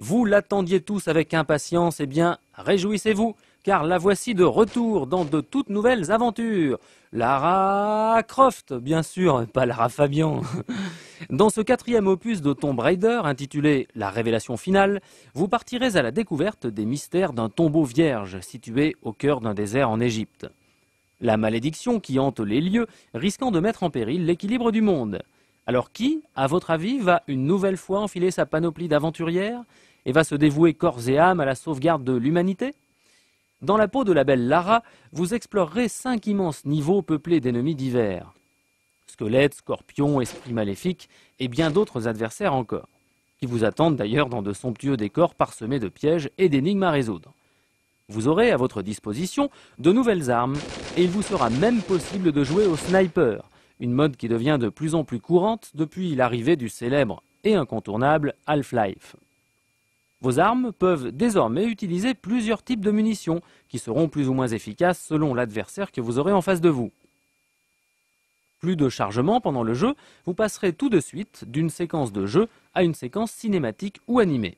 Vous l'attendiez tous avec impatience, eh bien réjouissez-vous, car la voici de retour dans de toutes nouvelles aventures. Lara Croft, bien sûr, pas Lara Fabian. Dans ce quatrième opus de Tomb Raider, intitulé La révélation finale, vous partirez à la découverte des mystères d'un tombeau vierge situé au cœur d'un désert en Égypte. La malédiction qui hante les lieux risquant de mettre en péril l'équilibre du monde. Alors qui, à votre avis, va une nouvelle fois enfiler sa panoplie d'aventurière et va se dévouer corps et âme à la sauvegarde de l'humanité Dans la peau de la belle Lara, vous explorerez cinq immenses niveaux peuplés d'ennemis divers. Squelettes, scorpions, esprits maléfiques et bien d'autres adversaires encore, qui vous attendent d'ailleurs dans de somptueux décors parsemés de pièges et d'énigmes à résoudre. Vous aurez à votre disposition de nouvelles armes, et il vous sera même possible de jouer au sniper, une mode qui devient de plus en plus courante depuis l'arrivée du célèbre et incontournable Half-Life. Vos armes peuvent désormais utiliser plusieurs types de munitions qui seront plus ou moins efficaces selon l'adversaire que vous aurez en face de vous. Plus de chargement pendant le jeu, vous passerez tout de suite d'une séquence de jeu à une séquence cinématique ou animée.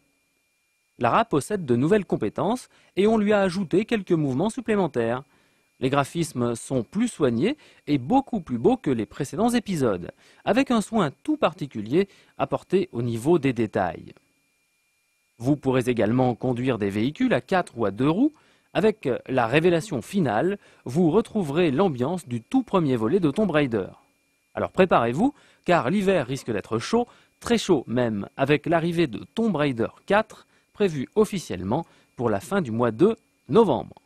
Lara possède de nouvelles compétences et on lui a ajouté quelques mouvements supplémentaires. Les graphismes sont plus soignés et beaucoup plus beaux que les précédents épisodes, avec un soin tout particulier apporté au niveau des détails. Vous pourrez également conduire des véhicules à 4 ou à 2 roues. Avec la révélation finale, vous retrouverez l'ambiance du tout premier volet de Tomb Raider. Alors préparez-vous, car l'hiver risque d'être chaud, très chaud même, avec l'arrivée de Tomb Raider 4, prévue officiellement pour la fin du mois de novembre.